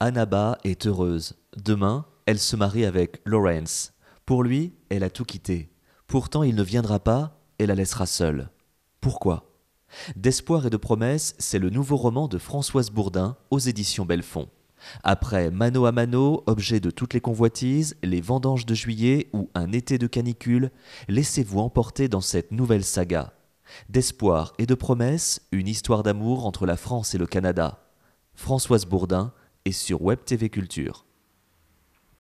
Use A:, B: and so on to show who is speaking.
A: Annaba est heureuse. Demain, elle se marie avec Lawrence. Pour lui, elle a tout quitté. Pourtant, il ne viendra pas et la laissera seule. Pourquoi D'espoir et de promesses, c'est le nouveau roman de Françoise Bourdin aux éditions Belfond. Après Mano à Mano, objet de toutes les convoitises, les vendanges de juillet ou un été de canicule, laissez-vous emporter dans cette nouvelle saga. D'espoir et de promesses, une histoire d'amour entre la France et le Canada. Françoise Bourdin, et sur Web TV Culture.